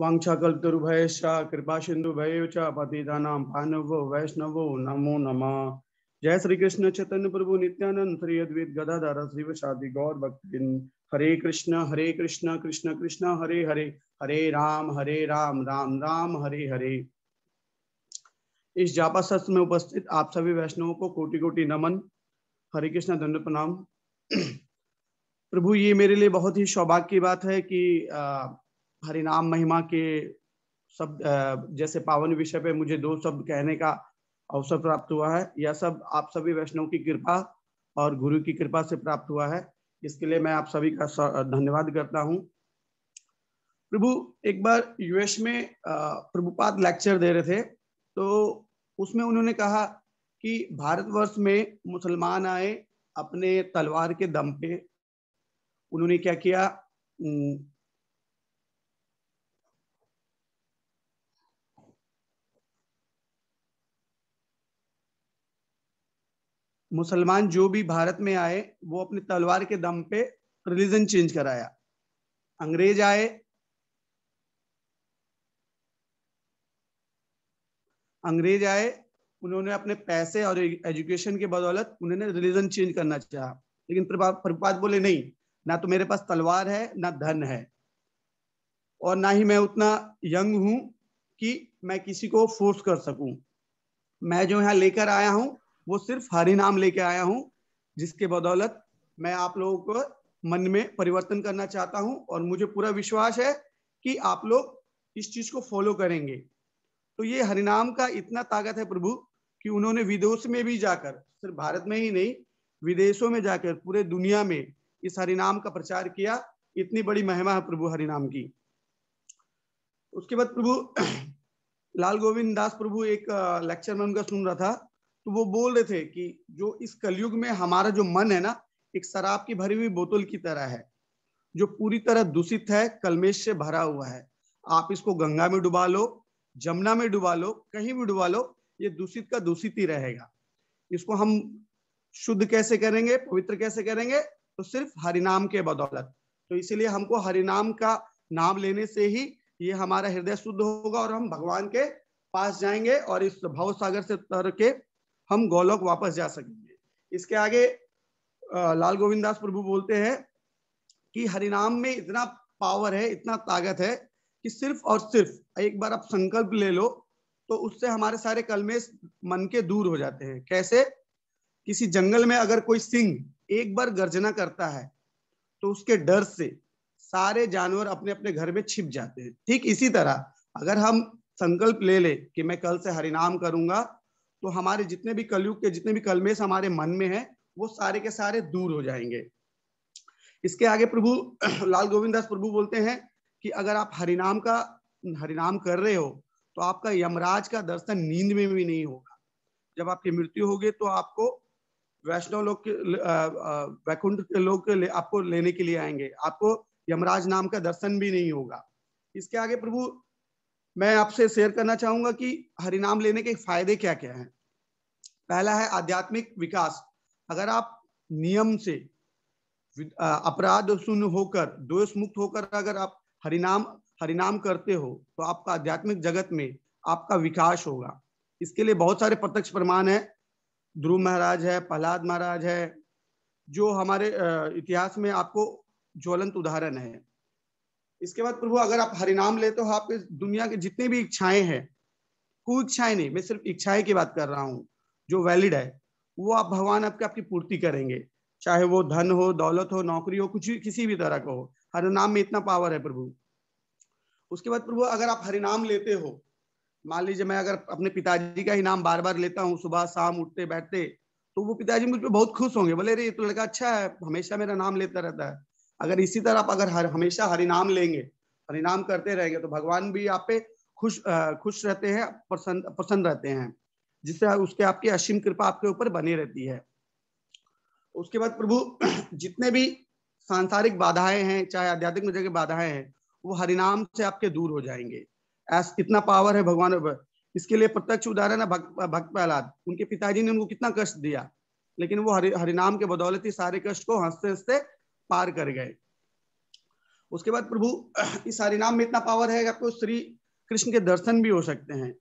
कृपा सिंधु भयचा पतितानां पानव वैष्णव नमो नमः जय श्री कृष्ण चैतन्य प्रभु नित्यानंद श्री अद्वैत गदाधर श्री वशादी गौर भक्तिन हरे कृष्ण हरे कृष्ण कृष्ण कृष्ण हरे हरे हरे राम हरे राम राम राम हरे हरे इस जापा सत्र में उपस्थित आप सभी वैष्णवों को कोटि कोटि नमन हरे कृष्ण दंड प्रणाम प्रभु ये मेरे लिए बहुत ही सौभाग्य की बात है कि आ, हरिनाम महिमा के सब जैसे पावन विषय पे मुझे दो शब्द कहने का अवसर प्राप्त हुआ है यह सब आप सभी वैष्णव की कृपा और गुरु की कृपा से प्राप्त हुआ है इसके लिए मैं आप सभी का धन्यवाद करता हूँ प्रभु एक बार यूएस में प्रभुपाद लेक्चर दे रहे थे तो उसमें उन्होंने कहा कि भारतवर्ष में मुसलमान आए अपने तलवार के दम पे उन्होंने क्या किया मुसलमान जो भी भारत में आए वो अपने तलवार के दम पे रिलीजन चेंज कराया अंग्रेज आए अंग्रेज आए उन्होंने अपने पैसे और एजुकेशन के बदौलत उन्होंने रिलीजन चेंज करना चाहा लेकिन प्रभुपाद बोले नहीं ना तो मेरे पास तलवार है ना धन है और ना ही मैं उतना यंग हूं कि मैं किसी को फोर्स कर सकूं मैं जो यहाँ लेकर आया हूं वो सिर्फ हरि नाम लेके आया हूँ जिसके बदौलत मैं आप लोगों को मन में परिवर्तन करना चाहता हूँ और मुझे पूरा विश्वास है कि आप लोग इस चीज को फॉलो करेंगे तो ये हरिनाम का इतना ताकत है प्रभु कि उन्होंने विदेश में भी जाकर सिर्फ भारत में ही नहीं विदेशों में जाकर पूरे दुनिया में इस हरिनाम का प्रचार किया इतनी बड़ी महिमा है प्रभु हरिनाम की उसके बाद प्रभु लाल गोविंद दास प्रभु एक लेक्चर में उनका सुन रहा था तो वो बोल रहे थे कि जो इस कलयुग में हमारा जो मन है ना एक शराब की भरी हुई बोतल की तरह है जो पूरी तरह दूषित है कलमेश से भरा हुआ है आप इसको गंगा में डुबा लो जमुना में डुबा लो कहीं भी डुबा लो ये दूषित का दूषित ही रहेगा इसको हम शुद्ध कैसे करेंगे पवित्र कैसे करेंगे तो सिर्फ हरिनाम के बदौलत तो इसीलिए हमको हरिनाम का नाम लेने से ही ये हमारा हृदय शुद्ध होगा और हम भगवान के पास जाएंगे और इस भाव सागर से तर के हम गौलोक वापस जा सकेंगे इसके आगे लाल गोविंद दास प्रभु बोलते हैं कि हरिनाम में इतना पावर है इतना ताकत है कि सिर्फ और सिर्फ एक बार आप संकल्प ले लो तो उससे हमारे सारे कलमेश मन के दूर हो जाते हैं कैसे किसी जंगल में अगर कोई सिंह एक बार गर्जना करता है तो उसके डर से सारे जानवर अपने अपने घर में छिप जाते हैं ठीक इसी तरह अगर हम संकल्प ले ले कि मैं कल से हरिनाम करूंगा तो हमारे जितने भी कलयुग के जितने भी कलमेश हमारे मन में है वो सारे के सारे दूर हो जाएंगे इसके आगे प्रभु लाल गोविंद दास प्रभु बोलते हैं कि अगर आप हरिनाम का हरिनाम कर रहे हो तो आपका यमराज का दर्शन नींद में भी नहीं होगा जब आपकी मृत्यु होगी तो आपको वैष्णव लोग के वैकुंठ के लोग के ले, आपको लेने के लिए आएंगे आपको यमराज नाम का दर्शन भी नहीं होगा इसके आगे प्रभु मैं आपसे शेयर करना चाहूंगा कि हरिनाम लेने के फायदे क्या क्या हैं पहला है आध्यात्मिक विकास अगर आप नियम से अपराध शून्य होकर दोष मुक्त होकर अगर आप हरिनाम हरिनाम करते हो तो आपका आध्यात्मिक जगत में आपका विकास होगा इसके लिए बहुत सारे प्रत्यक्ष प्रमाण है ध्रुव महाराज है प्रहलाद महाराज है जो हमारे इतिहास में आपको ज्वलंत उदाहरण है इसके बाद प्रभु अगर आप हरिनाम लेते हो आपके दुनिया के जितने भी इच्छाएं हैं इच्छाएं नहीं मैं सिर्फ इच्छाएं की बात कर रहा हूँ जो वैलिड है वो आप भगवान आपके आपकी पूर्ति करेंगे चाहे वो धन हो दौलत हो नौकरी हो कुछ किसी भी तरह का हो हरिनाम में इतना पावर है प्रभु उसके बाद प्रभु अगर आप हरिनाम लेते हो मान लीजिए मैं अगर अपने पिताजी का ही नाम बार बार लेता हूँ सुबह शाम उठते बैठते तो वो पिताजी मुझ पर बहुत खुश होंगे बोले अरे ये तो लड़का अच्छा है हमेशा मेरा नाम लेता रहता है अगर इसी तरह आप अगर हर हमेशा हरिनाम लेंगे हरिनाम करते रहेंगे तो भगवान भी आप पे खुश खुश रहते हैं प्रसन्न प्रसन्न रहते हैं जिससे उसके आपकी असीम कृपा आपके ऊपर बनी रहती है उसके बाद प्रभु जितने भी सांसारिक बाधाएं हैं चाहे आध्यात्मिक जगह की बाधाएं हैं वो हरिनाम से आपके दूर हो जाएंगे ऐसा इतना पावर है भगवान इसके लिए प्रत्यक्ष उदाहरण है भक्त भक्त प्रहलाद उनके पिताजी ने उनको कितना कष्ट दिया लेकिन वो हरि हरिनाम के बदौलत ही सारे कष्ट को हंसते हंसते पार कर गए उसके बाद प्रभु इस हरिनाम में इतना पावर है आपको श्री कृष्ण के दर्शन भी हो सकते हैं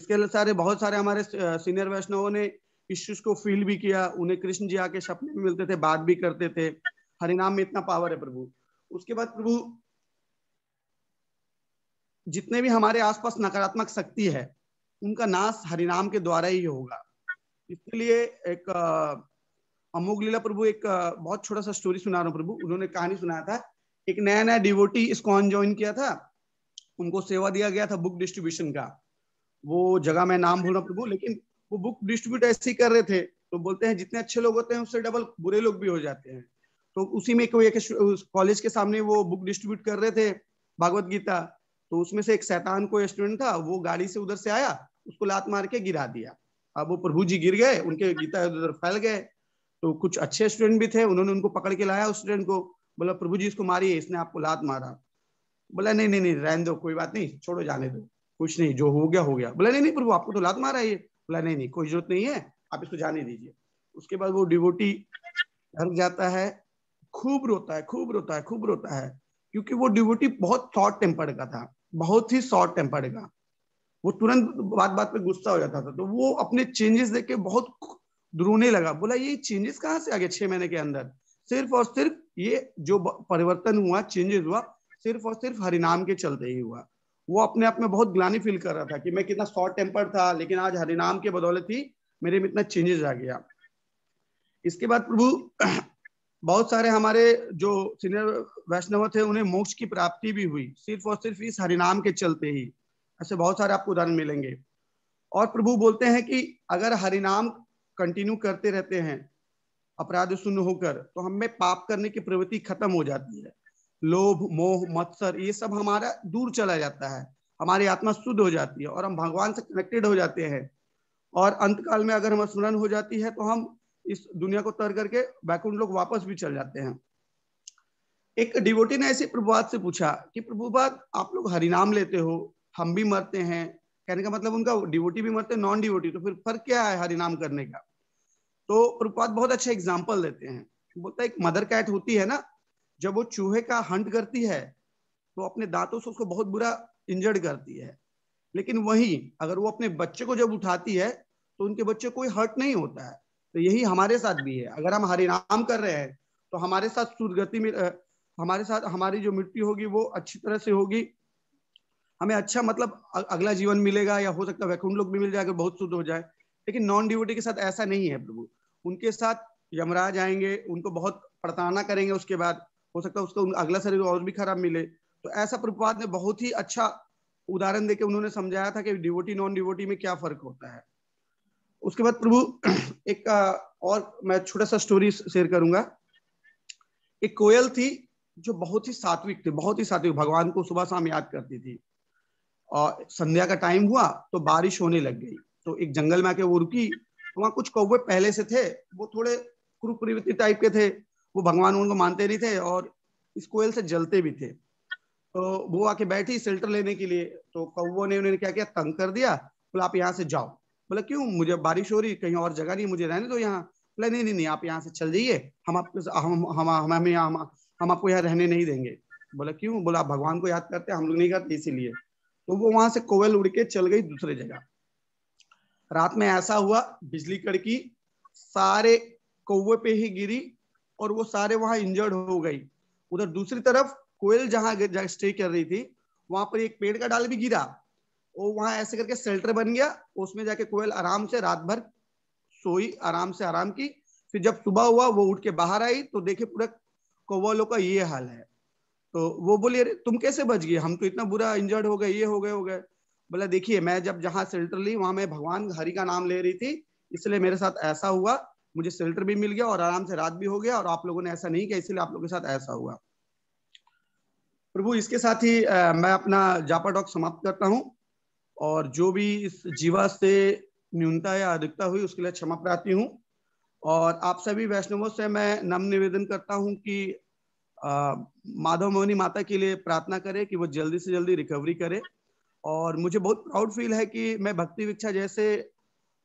इसके अनुसार बहुत सारे हमारे सीनियर वैष्णवों ने इश्यूज को फील भी किया उन्हें कृष्ण जी आके सपने में मिलते थे बात भी करते थे हरिनाम में इतना पावर है प्रभु उसके बाद प्रभु जितने भी हमारे आसपास नकारात्मक शक्ति है उनका नाश हरिनाम के द्वारा ही होगा इसके लिए एक अमोघ लीला प्रभु एक बहुत छोटा सा स्टोरी सुना रहा हूँ प्रभु उन्होंने कहानी सुनाया था एक नया नया डिवोटी इस्कॉन ज्वाइन किया था उनको सेवा दिया गया था बुक डिस्ट्रीब्यूशन का वो जगह मैं नाम भूल रहा प्रभु लेकिन वो बुक डिस्ट्रीब्यूट ऐसे ही कर रहे थे तो बोलते हैं जितने अच्छे लोग होते हैं उससे डबल बुरे लोग भी हो जाते हैं तो उसी में कोई एक कॉलेज के सामने वो बुक डिस्ट्रीब्यूट कर रहे थे भागवत गीता तो उसमें से एक शैतान को स्टूडेंट था वो गाड़ी से उधर से आया उसको लात मार के गिरा दिया अब वो प्रभु जी गिर गए उनके गीता उधर फैल गए तो कुछ अच्छे स्टूडेंट भी थे उन्होंने उनको पकड़ के लाया उस स्टूडेंट को बोला प्रभु जी इसको मारिए इसने आपको लात मारा बोला नहीं नहीं नहीं रहन दो कोई बात नहीं छोड़ो जाने दो कुछ नहीं जो हो गया हो गया बोला नहीं नहीं प्रभु आपको तो लात मारा ये बोला नहीं नहीं कोई जरूरत नहीं है आप इसको जाने दीजिए उसके बाद वो डिवोटी घर जाता है खूब रोता है खूब रोता है खूब रोता है क्योंकि वो डिवोटी बहुत शॉर्ट टेम्पर्ड का था बहुत ही शॉर्ट टेम्पर्ड का वो तुरंत बात बात पे गुस्सा हो जाता था तो वो अपने चेंजेस देख के बहुत रोने लगा बोला ये चेंजेस कहाँ से आ गए छह महीने के अंदर सिर्फ और सिर्फ ये जो परिवर्तन हुआ चेंजेस हुआ सिर्फ और सिर्फ हरिनाम के चलते ही हुआ वो अपने आप में बहुत ग्लानी फील कर रहा था कि मैं कितना शॉर्ट टेम्पर था लेकिन आज हरिनाम के बदौलत ही मेरे में इतना चेंजेस आ गया इसके बाद प्रभु बहुत सारे हमारे जो सीनियर वैष्णव थे उन्हें मोक्ष की प्राप्ति भी हुई सिर्फ और सिर्फ इस हरिनाम के चलते ही ऐसे बहुत सारे आपको उदाहरण मिलेंगे और प्रभु बोलते हैं कि अगर हरिनाम कंटिन्यू करते रहते हैं अपराध शून्य होकर तो हमें पाप करने की प्रवृत्ति खत्म हो जाती है लोभ मोह मत्सर ये सब हमारा दूर चला जाता है हमारी आत्मा शुद्ध हो जाती है और हम भगवान से कनेक्टेड हो जाते हैं और अंतकाल में अगर हमारा स्मरण हो जाती है तो हम इस दुनिया को तर करके बैकुंठ लोग वापस भी चल जाते हैं एक डिवोटी ने ऐसे प्रभुवाद से पूछा कि प्रभुवाद आप लोग हरिनाम लेते हो हम भी मरते हैं कहने का मतलब उनका डिवोटी भी मरते नॉन डिवोटी तो फिर फर्क क्या है हरिनाम करने का तो प्रपात बहुत अच्छा एग्जाम्पल देते हैं बोलता है एक मदर कैट होती है ना जब वो चूहे का हंट करती है तो अपने दांतों से उसको बहुत बुरा इंजर्ड करती है लेकिन वही अगर वो अपने बच्चे को जब उठाती है तो उनके बच्चे कोई हर्ट नहीं होता है तो यही हमारे साथ भी है अगर हम हरिनाम कर रहे हैं तो हमारे साथ सुरगति में हमारे साथ हमारी जो मृत्यु होगी वो अच्छी तरह से होगी हमें अच्छा मतलब अगला जीवन मिलेगा या हो सकता है वैकुंठ लोग भी मिल जाएगा बहुत शुद्ध हो जाए लेकिन नॉन डिवोटी के साथ ऐसा नहीं है प्रभु उनके साथ यमराज आएंगे उनको बहुत प्रताड़ना करेंगे उसके बाद हो सकता है उसको अगला शरीर और भी खराब मिले तो ऐसा प्रभुपाद ने बहुत ही अच्छा उदाहरण देके उन्होंने समझाया था कि डिवोटी नॉन डिवोटी में क्या फर्क होता है उसके बाद प्रभु एक और मैं छोटा सा स्टोरी शेयर करूंगा एक कोयल थी जो बहुत ही सात्विक थी बहुत ही सात्विक भगवान को सुबह शाम याद करती थी और संध्या का टाइम हुआ तो बारिश होने लग गई तो एक जंगल में आके वो रुकी तो वहाँ कुछ कौवे पहले से थे वो थोड़े कुरुप्रवृत्ति टाइप के थे वो भगवान उनको मानते नहीं थे और इस कोयल से जलते भी थे तो वो आके बैठी शेल्टर लेने के लिए तो कौवो ने उन्होंने क्या किया तंग कर दिया बोला आप यहाँ से जाओ बोला क्यों मुझे बारिश हो रही कहीं और जगह नहीं मुझे रहने दो यहाँ बोला नहीं नहीं नहीं आप यहाँ से चल जाइए हम आप हम हम हमें हम, हम, हम आपको यहाँ रहने नहीं देंगे बोला क्यों बोला भगवान को याद करते हैं हम लोग नहीं करते इसीलिए तो वो वहां से कोयल उड़ के चल गई दूसरे जगह रात में ऐसा हुआ बिजली कड़की सारे कौवे पे ही गिरी और वो सारे वहां इंजर्ड हो गई उधर दूसरी तरफ कोयल जहां स्टे कर रही थी वहां पर एक पेड़ का डाल भी गिरा और वहां ऐसे करके सेल्टर बन गया उसमें जाके कोयल आराम से रात भर सोई आराम से आराम की फिर जब सुबह हुआ वो उठ के बाहर आई तो देखे पूरा कौलों का ये हाल है तो वो बोली अरे तुम कैसे बच गए हम तो इतना बुरा इंजर्ड हो गए ये हो गए हो गए बोला देखिए मैं जब जहाँ सेल्टर ली वहां मैं भगवान हरि का नाम ले रही थी इसलिए मेरे साथ ऐसा हुआ मुझे सेल्टर भी मिल गया और आराम से रात भी हो गया और आप लोगों ने ऐसा नहीं किया इसलिए आप लोगों के साथ ऐसा हुआ प्रभु इसके साथ ही आ, मैं अपना जापा डॉक समाप्त करता हूँ और जो भी इस जीवा से न्यूनता या अधिकता हुई उसके लिए क्षमा प्रार्थी हूँ और आप सभी वैष्णवों से मैं नम निवेदन करता हूँ कि माधव मोहनी माता के लिए प्रार्थना करें कि वो जल्दी से जल्दी रिकवरी करे और मुझे बहुत प्राउड फील है कि मैं भक्ति विक्षा जैसे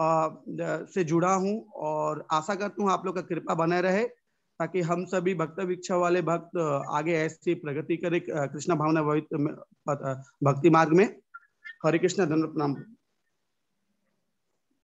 आ, से जुड़ा हूं और आशा करता हूं आप लोग का कृपा बनाए रहे ताकि हम सभी भक्त विक्षा वाले भक्त आगे ऐसी प्रगति करे कृष्णा भावना भक्ति मार्ग में हरे कृष्णा धन प्रणाम